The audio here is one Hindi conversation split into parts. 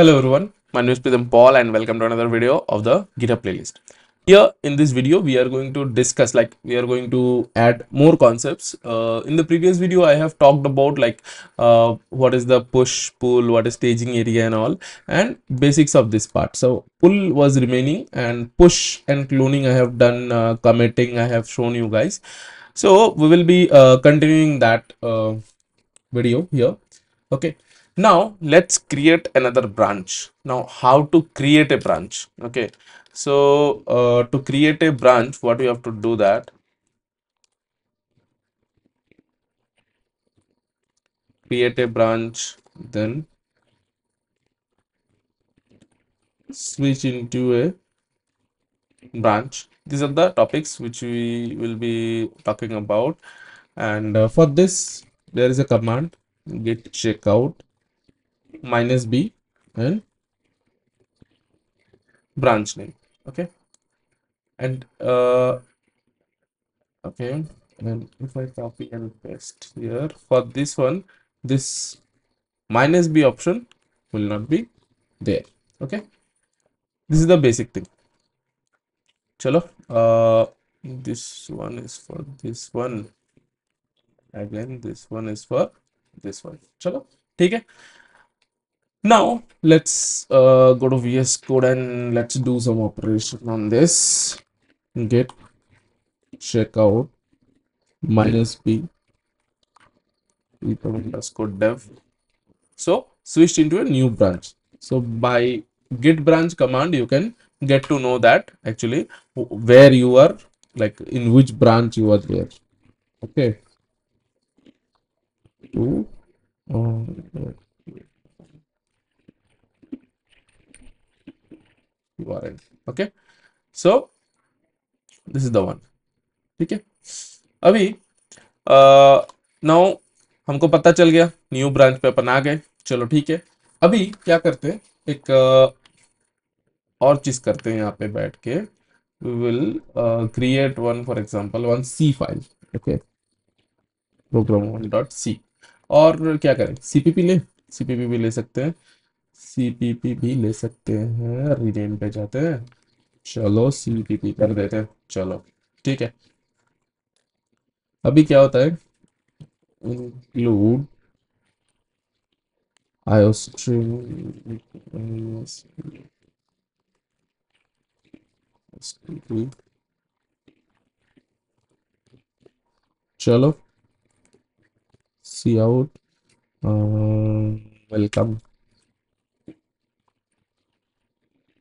Hello everyone, my name is Pritham Paul and welcome to another video of the GitHub playlist. Here in this video, we are going to discuss like we are going to add more concepts. Uh, in the previous video, I have talked about like uh, what is the push, pull, what is staging area and all and basics of this part. So pull was remaining and push and cloning I have done uh, committing I have shown you guys. So we will be uh, continuing that uh, video here. Okay, now let's create another branch now how to create a branch okay so uh, to create a branch what we have to do that create a branch then switch into a branch these are the topics which we will be talking about and uh, for this there is a command git checkout minus b and branch name okay and uh okay and if i copy and paste here for this one this minus b option will not be there okay this is the basic thing chalo uh this one is for this one again this one is for this one chalo theek hai now let's uh, go to vs code and let's do some operation on this get checkout minus b underscore dev so switched into a new branch so by git branch command you can get to know that actually where you are like in which branch you are there okay uh, url okay so this is the one ठीक है अभी नाउ हमको पता चल गया न्यू ब्रांच पे अपन आ गए चलो ठीक है अभी क्या करते हैं एक आ, और चीज करते हैं यहाँ पे बैठ के we will create one for example one C file okay program one dot C और क्या करें सीपीपी ले सीपीपी भी ले सकते हैं सीपीपी भी ले सकते हैं रीनेम पे जाते हैं चलो सीपीपी कर देते हैं चलो ठीक है अभी क्या होता है इंक्लूड आयोस्ट्रीम चलो सी आउट वेलकम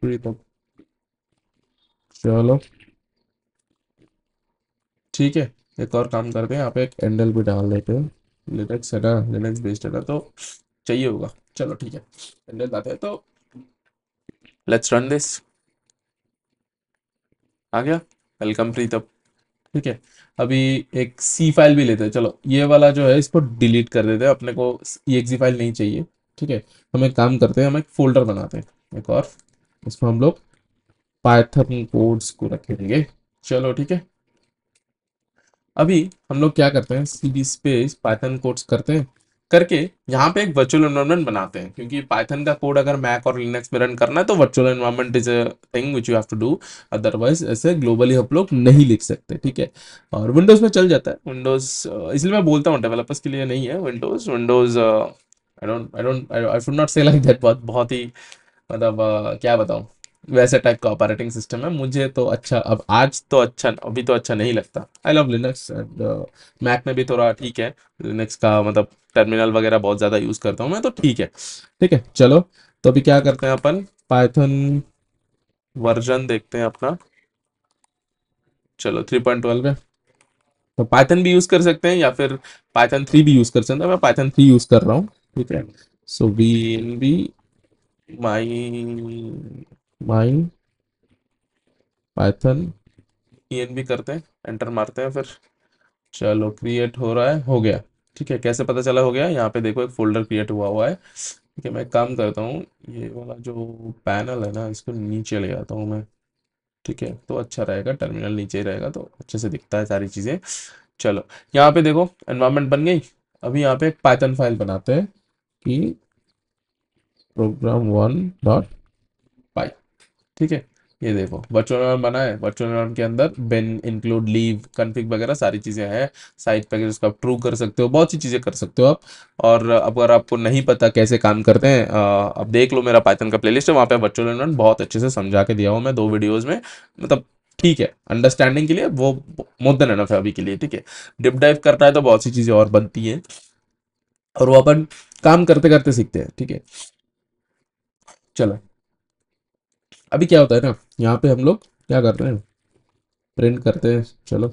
चलो ठीक है एक और काम करते हैं यहाँ पे एक एंडल भी डाल देते हैं लिनक्स है ना लिनक्स बेस्ड है ना तो चाहिए होगा चलो ठीक है एंडल डालते हैं तो लेट्स रन दिस आ गया वेलकम प्रीतम ठीक है अभी एक सी फाइल भी लेते हैं चलो ये वाला जो है इसको डिलीट कर देते हैं अपने को ई e फाइल e नहीं चाहिए ठीक है हम एक काम करते हैं हम एक फोल्डर बनाते हैं एक और इसमें हम लोग पाइथन कोड्स को रखेंगे चलो ठीक है अभी हम लोग क्या करते हैं C D space Python codes करते हैं करके यहाँ पे एक वर्चुअल इन्वायरमेंट बनाते हैं क्योंकि पाइथन का कोड अगर मैक और लिनक्स में रन करना है तो virtual environment is a thing which you have to do otherwise ऐसे ग्लोबली हम लोग नहीं लिख सकते ठीक है और विंडोज़ में चल जाता है विंडोज़ इसलिए मैं बोलता हूँ डेवलपर्स के लिए नहीं है Windows Windows I don't I don't I should not say like that बहुत ही मतलब क्या बताऊँ वैसे टाइप का ऑपरेटिंग सिस्टम है मुझे तो अच्छा अब आज तो अच्छा अभी तो अच्छा नहीं लगता I love Linux and Mac में भी थोड़ा ठीक है लिनक्स का मतलब टर्मिनल वगैरह बहुत ज़्यादा यूज़ करता हूँ मैं तो ठीक है ठीक है चलो तो अभी क्या करते हैं अपन पाइथन वर्जन देखते हैं अपना चलो थ्री पॉइंट ट्वेल्व है तो पाइथन भी यूज़ कर सकते हैं या फिर पाइथन थ्री भी यूज़ कर सकते हैं मैं पाइथन थ्री यूज़ कर रहा हूँ ठीक है so V N B my my Python करते हैं एंटर मारते हैं फिर चलो क्रिएट हो रहा है हो गया ठीक है कैसे पता चला हो गया यहाँ पे देखो एक फोल्डर क्रिएट हुआ हुआ है ठीक है मैं काम करता हूँ ये वाला जो पैनल है ना इसको नीचे ले आता हूँ मैं ठीक है तो अच्छा रहेगा टर्मिनल नीचे ही रहेगा तो अच्छे से दिखता है सारी चीज़ें चलो यहाँ पे देखो एनवायरमेंट बन गई अभी यहाँ पे एक पाइथन फाइल बनाते हैं कि प्रोग्राम वन डॉट पाई ठीक है ये देखो वर्चुअल नॉर्म बना है वर्चुअल नॉर्म के अंदर बेन इंक्लूड लीव कन्फिक वगैरह सारी चीज़ें हैं साइट पैकेज उसको आप ट्रू कर सकते हो बहुत सी चीज़ें कर सकते हो आप और अगर आपको नहीं पता कैसे काम करते हैं अब देख लो मेरा पाइथन का प्लेलिस्ट है वहाँ पे वर्चुअल नॉर्म बहुत अच्छे से समझा के दिया हूँ मैं दो वीडियोज़ में मतलब ठीक है अंडरस्टैंडिंग के लिए वो मुद्दा नफ है अभी के लिए ठीक है डिप डाइव करता है तो बहुत सी चीज़ें और बनती हैं और वो अपन काम करते करते सीखते हैं ठीक है चलो अभी क्या होता है ना यहाँ पे हम लोग क्या कर रहे हैं प्रिंट करते हैं चलो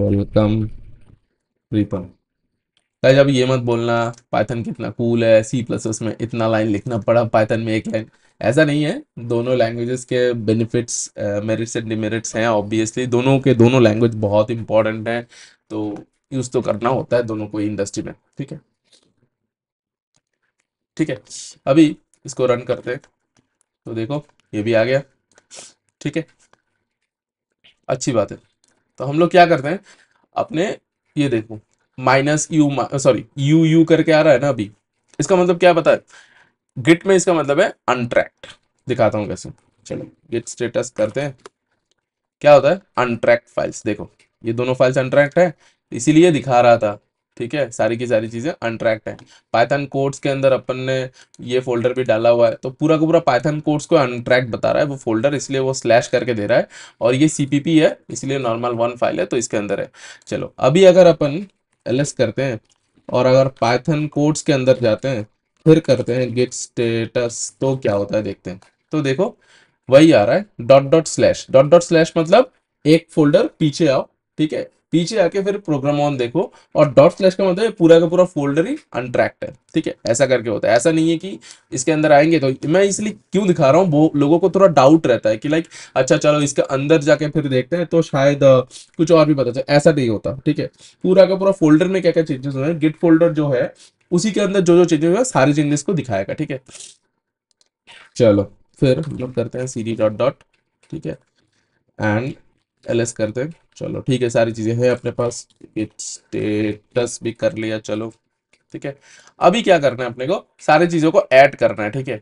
वेलकम रिपन गाइज अभी ये मत बोलना पाइथन कितना कूल है सी प्लस में इतना लाइन लिखना पड़ा पाइथन में एक लाइन ऐसा नहीं है दोनों लैंग्वेजेस के बेनिफिट्स मेरिट्स एंड डिमेरिट्स हैं ऑब्वियसली दोनों के दोनों लैंग्वेज बहुत इंपॉर्टेंट हैं तो यूज़ तो करना होता है दोनों को इंडस्ट्री में ठीक है ठीक है अभी इसको रन करते हैं तो देखो ये भी आ गया ठीक है अच्छी बात है तो हम लोग क्या करते हैं अपने ये देखो minus U sorry U U करके आ रहा है ना अभी इसका मतलब क्या पता है गिट में इसका मतलब है अनट्रैक्ट दिखाता हूँ कैसे चलो गिट स्टेटस करते हैं क्या होता है अनट्रैक्ट फाइल्स देखो ये दोनों फाइल्स अनट्रैक्ट है इसीलिए दिखा रहा था ठीक है सारी की सारी चीज़ें अनट्रैक्ट है पाइथन कोड्स के अंदर अपन ने ये फोल्डर भी डाला हुआ है तो पूरा का पूरा पाइथन कोड्स को अनट्रैक्ट बता रहा है वो फोल्डर इसलिए वो स्लैश करके दे रहा है और ये सी है इसलिए नॉर्मल वन फाइल है तो इसके अंदर है चलो अभी अगर अपन एल करते हैं और अगर पाइथन कोड्स के अंदर जाते हैं फिर करते हैं गेट स्टेटस तो क्या होता है देखते हैं तो देखो वही आ रहा है dot dot slash dot dot slash मतलब एक फोल्डर पीछे आओ ठीक है पीछे आके फिर प्रोग्राम ऑन देखो और डॉट स्लैश का मतलब पूरा का पूरा फोल्डर ही अनट्रैक्ट है ठीक है ऐसा करके होता है ऐसा नहीं है कि इसके अंदर आएंगे तो मैं इसलिए क्यों दिखा रहा हूँ वो लोगों को थोड़ा डाउट रहता है कि लाइक अच्छा चलो इसके अंदर जाके फिर देखते हैं तो शायद कुछ और भी पता चले ऐसा नहीं होता ठीक है पूरा का पूरा फोल्डर में क्या क्या चेंजेस हुए हैं गिट फोल्डर जो है उसी के अंदर जो जो चेंजेस है सारे चेंजेस को दिखाएगा ठीक है चलो फिर हम लोग करते हैं सीरी डॉट डॉट ठीक है एंड एल एस करते हैं चलो ठीक है सारी चीज़ें हैं अपने पास स्टेटस भी कर लिया चलो ठीक है अभी क्या करना है अपने को सारी चीज़ों को ऐड करना है ठीक है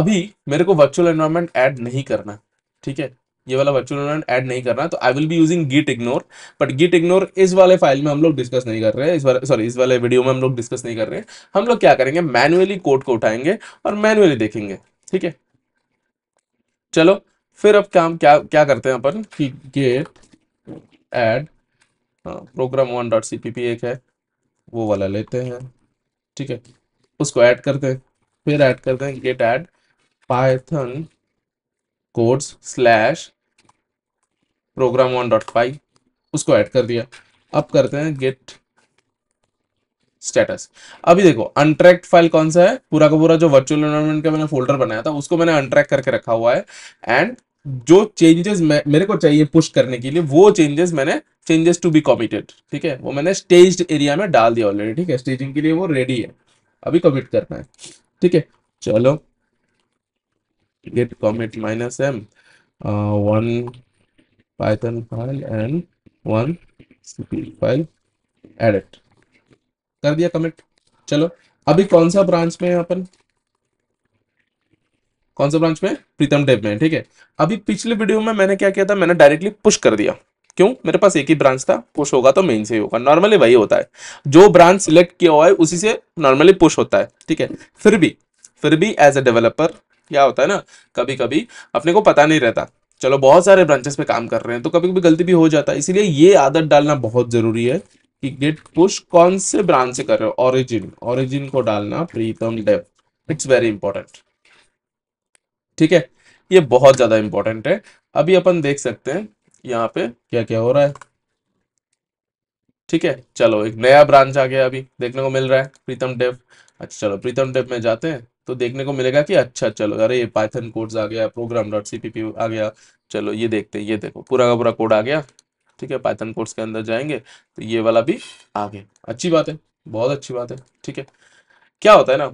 अभी मेरे को वर्चुअल एनवायरमेंट ऐड नहीं करना ठीक है ये वाला वर्चुअल एनवायरमेंट ऐड नहीं करना तो I will be using git ignore but git ignore इस वाले फाइल में हम लोग डिस्कस नहीं कर रहे हैं इस वाले सॉरी इस वाले वीडियो में हम लोग डिस्कस नहीं कर रहे हैं हम लोग क्या करेंगे मैनुअली कोड को उठाएंगे और मैनुअली देखेंगे ठीक है चलो फिर अब हम क्या क्या करते हैं अपन कि git add program one dot C एक है वो वाला लेते हैं ठीक है उसको ऐड करते हैं फिर ऐड करते हैं git add Python codes slash program one dot five उसको ऐड कर दिया अब करते हैं गेट स्टेटस अभी देखो अनट्रैक्ट फाइल कौन सा है पूरा का पूरा जो वर्चुअल एनवायरमेंट का मैंने फोल्डर बनाया था उसको मैंने अनट्रैक करके रखा हुआ है एंड जो चेंजेस मेरे को चाहिए पुश करने के लिए वो चेंजेस मैंने चेंजेस टू बी कमिटेड ठीक है वो मैंने स्टेज्ड एरिया में डाल दिया ऑलरेडी ठीक है स्टेजिंग के लिए वो रेडी है अभी कमिट करना है ठीक है चलो git commit minus M one Python file and one CP file edit कर दिया कमेंट चलो अभी कौन सा ब्रांच में है अपन कौन सा ब्रांच में प्रीतम डेब में ठीक है अभी पिछले वीडियो में मैंने क्या किया था मैंने डायरेक्टली पुश कर दिया क्यों मेरे पास एक ही ब्रांच था पुश होगा तो मेन से ही होगा नॉर्मली वही होता है जो ब्रांच सिलेक्ट किया हुआ है उसी से नॉर्मली पुश होता है ठीक है फिर भी फिर भी एज ए डेवलपर क्या होता है ना कभी कभी अपने को पता नहीं रहता चलो बहुत सारे ब्रांचेस पे काम कर रहे हैं तो कभी कभी गलती भी हो जाता है इसीलिए ये आदत डालना बहुत जरूरी है कि गेट पुश कौन से ब्रांच से कर रहे हो ऑरिजिन ऑरिजिन को डालना Pritam dev it's very important ठीक है ये बहुत ज्यादा इंपॉर्टेंट है अभी अपन देख सकते हैं यहाँ पे क्या क्या हो रहा है ठीक है चलो एक नया ब्रांच आ गया अभी देखने को मिल रहा है प्रीतम डेव अच्छा चलो प्रीतम डेव में जाते हैं तो देखने को मिलेगा कि अच्छा चलो अरे ये पाइथन कोड्स आ गया प्रोग्राम डॉट सी आ गया चलो ये देखते हैं ये देखो पूरा का पूरा कोड आ गया ठीक है पाइथन कोर्स के अंदर जाएंगे तो ये वाला भी आ गया अच्छी बात है बहुत अच्छी बात है ठीक है क्या होता है ना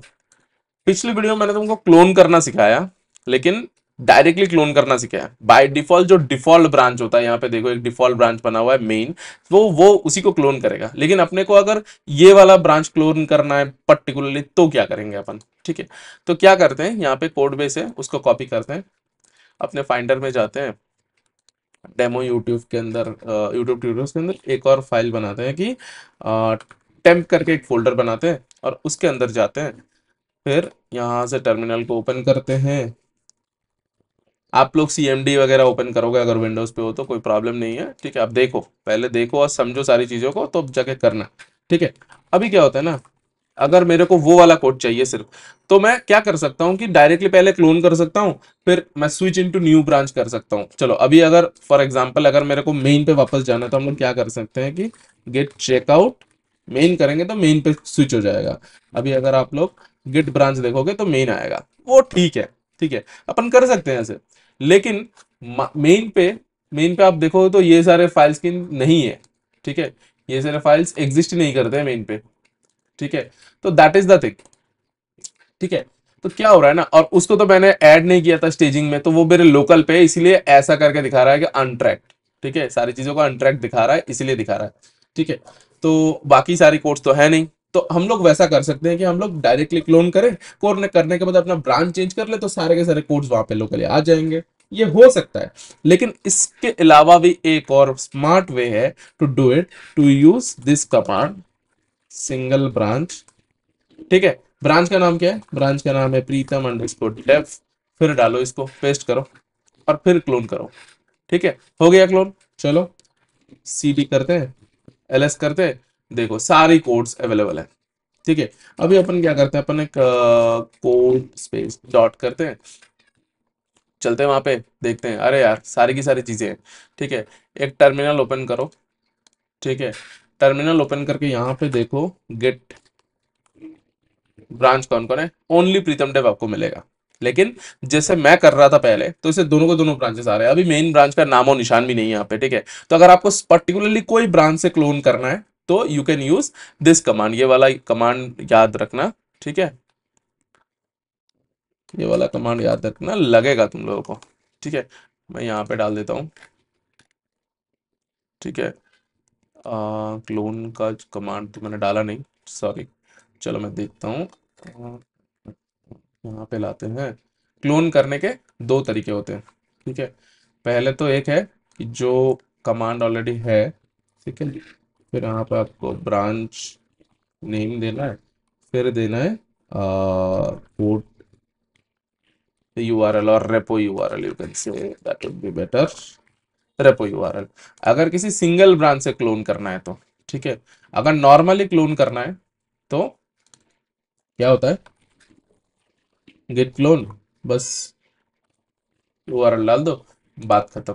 पिछली वीडियो में मैंने तुमको क्लोन करना सिखाया लेकिन डायरेक्टली क्लोन करना सिखाया बाय डिफॉल्ट जो डिफॉल्ट ब्रांच होता है यहाँ पे देखो एक डिफॉल्ट ब्रांच बना हुआ है मेन तो वो उसी को क्लोन करेगा लेकिन अपने को अगर ये वाला ब्रांच क्लोन करना है पर्टिकुलरली तो क्या करेंगे अपन ठीक है तो क्या करते हैं यहाँ पे कोड बेस है उसको कॉपी करते हैं अपने फाइंडर में जाते हैं डेमो यूट्यूब के अंदर यूट्यूब ट्यूटोरियल्स के अंदर एक और फाइल बनाते हैं कि टेम्प करके एक फोल्डर बनाते हैं और उसके अंदर जाते हैं फिर यहाँ से टर्मिनल को ओपन करते हैं आप लोग सी वगैरह ओपन करोगे अगर विंडोज़ पे हो तो कोई प्रॉब्लम नहीं है ठीक है आप देखो पहले देखो और समझो सारी चीज़ों को तो जाके करना ठीक है अभी क्या होता है ना अगर मेरे को वो वाला कोड चाहिए सिर्फ तो मैं क्या कर सकता हूँ कि डायरेक्टली पहले क्लोन कर सकता हूँ फिर मैं स्विच इनटू न्यू ब्रांच कर सकता हूँ चलो अभी अगर फॉर एग्जांपल अगर मेरे को मेन पे वापस जाना तो हम लोग क्या कर सकते हैं कि गेट चेकआउट मेन करेंगे तो मेन पे स्विच हो जाएगा अभी अगर आप लोग गिट ब्रांच देखोगे तो मेन आएगा वो ठीक है ठीक है अपन कर सकते हैं ऐसे लेकिन मेन पे मेन पे आप देखोगे तो ये सारे फाइल्स की नहीं है ठीक है ये सारे फाइल्स एग्जिस्ट नहीं करते हैं मेन पे ठीक है तो दैट इज द थिंग ठीक है तो क्या हो रहा है ना और उसको तो मैंने ऐड नहीं किया था स्टेजिंग में तो वो मेरे लोकल पे इसीलिए ऐसा करके दिखा रहा है कि अनट्रैक्ट ठीक है सारी चीज़ों का अनट्रैक्ट दिखा रहा है इसीलिए दिखा रहा है ठीक है तो बाकी सारी कोर्स तो है नहीं तो हम लोग वैसा कर सकते हैं कि हम लोग डायरेक्टली क्लोन करें कोर करने के बाद अपना ब्रांच चेंज कर ले तो सारे के सारे कोर्स वहां पे लोकली आ जाएंगे ये हो सकता है लेकिन इसके अलावा भी एक और स्मार्ट वे है to do it to use this command single branch ठीक है ब्रांच का नाम क्या है ब्रांच का नाम है प्रीतम अंडरस्कोर डेव फिर डालो इसको पेस्ट करो और फिर क्लोन करो ठीक है हो गया क्लोन चलो सी डी करते हैं एल एस करते हैं देखो सारी कोड्स अवेलेबल है ठीक है अभी अपन क्या करते हैं अपन एक कोड स्पेस डॉट करते हैं चलते हैं वहां पे देखते हैं अरे यार सारी की सारी चीजें हैं ठीक है एक टर्मिनल ओपन करो ठीक है टर्मिनल ओपन करके यहाँ पे देखो गेट ब्रांच कौन कौन है ओनली प्रीतम डेव आपको मिलेगा लेकिन जैसे मैं कर रहा था पहले तो इसे दोनों को दोनों ब्रांचेस आ रहे हैं अभी मेन ब्रांच का नाम और निशान भी नहीं है यहाँ पे ठीक है तो अगर आपको पर्टिकुलरली कोई ब्रांच से क्लोन करना है तो you can use this command ये वाला कमांड याद रखना ठीक है ये वाला कमांड याद रखना लगेगा तुम लोगों को ठीक है मैं यहाँ पे डाल देता हूँ ठीक है क्लोन का कमांड तो मैंने डाला नहीं सॉरी चलो मैं देखता हूँ यहाँ पे लाते हैं क्लोन करने के दो तरीके होते हैं ठीक है पहले तो एक है कि जो कमांड ऑलरेडी है ठीक है फिर यहाँ पे आपको ब्रांच नेम देना है फिर देना है port repo U R L you can say that would be better repo you अगर किसी सिंगल ब्रांच से क्लोन करना है तो ठीक है अगर नॉर्मली क्लोन करना है तो क्या होता है गेट क्लोन बस यू डाल दो बात खत्म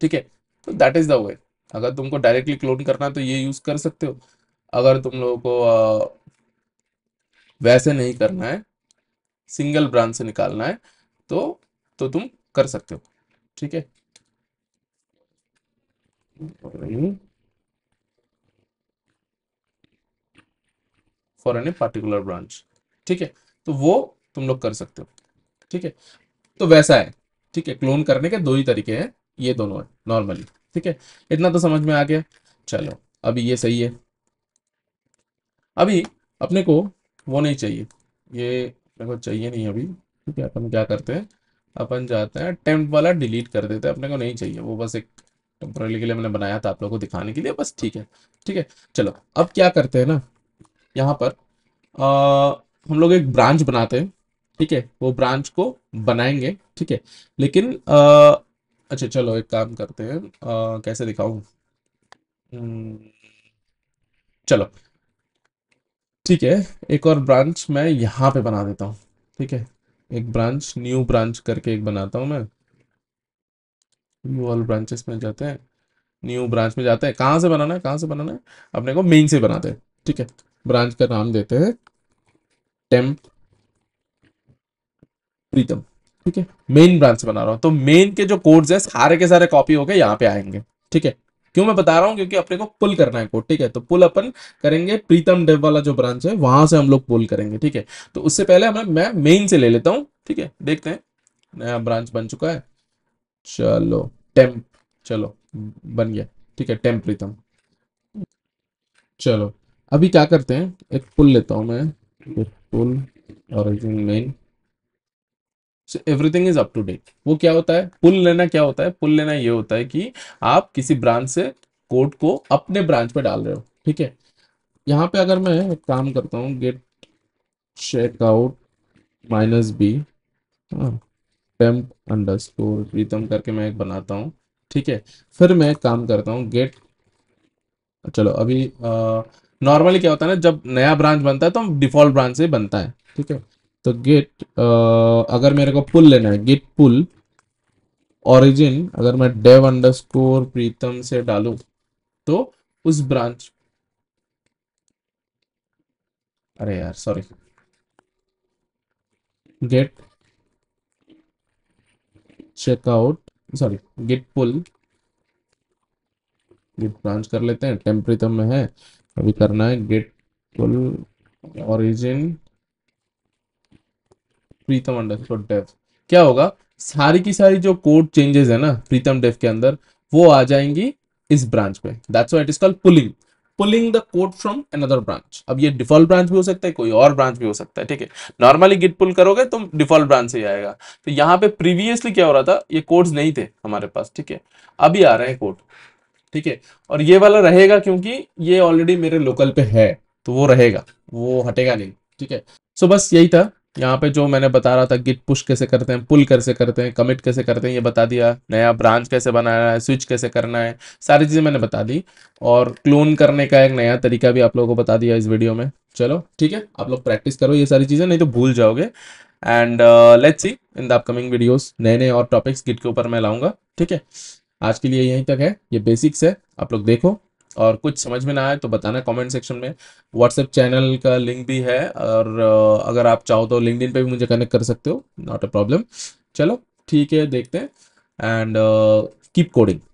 ठीक है तो दैट इज द वे अगर तुमको डायरेक्टली क्लोन करना है तो ये यूज कर सकते हो अगर तुम लोगों को आ, वैसे नहीं करना है सिंगल ब्रांच से निकालना है तो तो तुम कर सकते हो ठीक है फॉर एनी पार्टिकुलर ब्रांच ठीक है तो वो तुम लोग कर सकते हो ठीक है तो वैसा है ठीक है क्लोन करने के दो ही तरीके हैं ये दोनों है नॉर्मली ठीक है इतना तो समझ में आ गया चलो अभी ये सही है अभी अपने को वो नहीं चाहिए ये अपने को चाहिए नहीं अभी ठीक है अपन क्या करते हैं अपन जाते हैं टेम्प वाला डिलीट कर देते हैं अपने को नहीं चाहिए वो बस एक टेम्पोरली के लिए मैंने बनाया था आप लोगों को दिखाने के लिए बस ठीक है ठीक है चलो अब क्या करते हैं ना यहाँ पर आ, हम लोग एक ब्रांच बनाते हैं ठीक है वो ब्रांच को बनाएंगे ठीक है लेकिन आ, अच्छा चलो एक काम करते हैं आ, कैसे दिखाऊ हम्म, चलो ठीक है एक और ब्रांच मैं यहाँ पे बना देता हूँ ठीक है एक ब्रांच न्यू ब्रांच करके एक बनाता हूँ मैं न्यू ऑल ब्रांचेस में जाते हैं न्यू ब्रांच में जाते हैं कहाँ से बनाना है कहाँ से बनाना है अपने को मेन से बनाते हैं ठीक है ब्रांच का नाम देते हैं टेम्प प्रीतम ठीक है मेन ब्रांच से बना रहा हूँ तो मेन के जो कोड्स है सारे के सारे कॉपी होकर यहाँ पे आएंगे ठीक है क्यों मैं बता रहा हूँ क्योंकि अपने को पुल करना है कोड ठीक है तो पुल अपन करेंगे प्रीतम डेव वाला जो ब्रांच है वहां से हम लोग पुल करेंगे ठीक है तो उससे पहले हमें मैं मेन से ले लेता हूँ ठीक है देखते हैं नया ब्रांच बन चुका है चलो टेम्प चलो बन गया ठीक है टेम्प प्रीतम चलो अभी क्या करते हैं एक पुल लेता हूँ मैं पुल और main so everything is up to date वो क्या होता है पुल लेना क्या होता है पुल लेना ये होता है कि आप किसी ब्रांच से कोड को अपने ब्रांच पे डाल रहे हो ठीक है यहाँ पे अगर मैं एक काम करता हूँ git checkout minus B temp underscore Pritam करके मैं एक बनाता हूँ ठीक है फिर मैं काम करता हूँ गेट चलो अभी नॉर्मली क्या होता है ना जब नया ब्रांच बनता है तो डिफॉल्ट ब्रांच से बनता है ठीक है तो गेट uh, अगर मेरे को पुल लेना है गेट पुल ऑरिजिन अगर मैं डेव अंडरस्कोर प्रीतम से डालू तो उस ब्रांच अरे यार sorry git checkout sorry git pull git branch कर लेते हैं टेम्परेचर में है अभी करना है git pull origin Pritam underscore dev क्या होगा सारी की सारी जो कोड चेंजेस है ना प्रीतम डेव के अंदर वो आ जाएंगी इस ब्रांच पे that's why it is called pulling pulling the code from another branch अब ये डिफॉल्ट ब्रांच भी हो सकता है कोई और ब्रांच भी हो सकता है ठीक है नॉर्मली गिट पुल करोगे तो डिफॉल्ट ब्रांच से आएगा तो यहाँ पे प्रीवियसली क्या हो रहा था ये कोड्स नहीं थे हमारे पास ठीक है अभी आ रहे हैं कोड ठीक है और ये वाला रहेगा क्योंकि ये ऑलरेडी मेरे लोकल पे है तो वो रहेगा वो हटेगा नहीं ठीक है सो बस यही था यहाँ पे जो मैंने बता रहा था गिट पुश कैसे करते हैं पुल कैसे करते हैं कमिट कैसे करते हैं ये बता दिया नया ब्रांच कैसे बनाना है स्विच कैसे करना है सारी चीज़ें मैंने बता दी और क्लोन करने का एक नया तरीका भी आप लोगों को बता दिया इस वीडियो में चलो ठीक है आप लोग प्रैक्टिस करो ये सारी चीज़ें नहीं तो भूल जाओगे and let's see in the upcoming videos नए नए और टॉपिक्स गिट के ऊपर मैं लाऊंगा ठीक है आज के लिए यहीं तक है ये बेसिक्स है आप लोग देखो और कुछ समझ में ना आए तो बताना कमेंट सेक्शन में व्हाट्सएप चैनल का लिंक भी है और अगर आप चाहो तो लिंकड पे भी मुझे कनेक्ट कर सकते हो नॉट अ प्रॉब्लम चलो ठीक है देखते हैं एंड कीप कोडिंग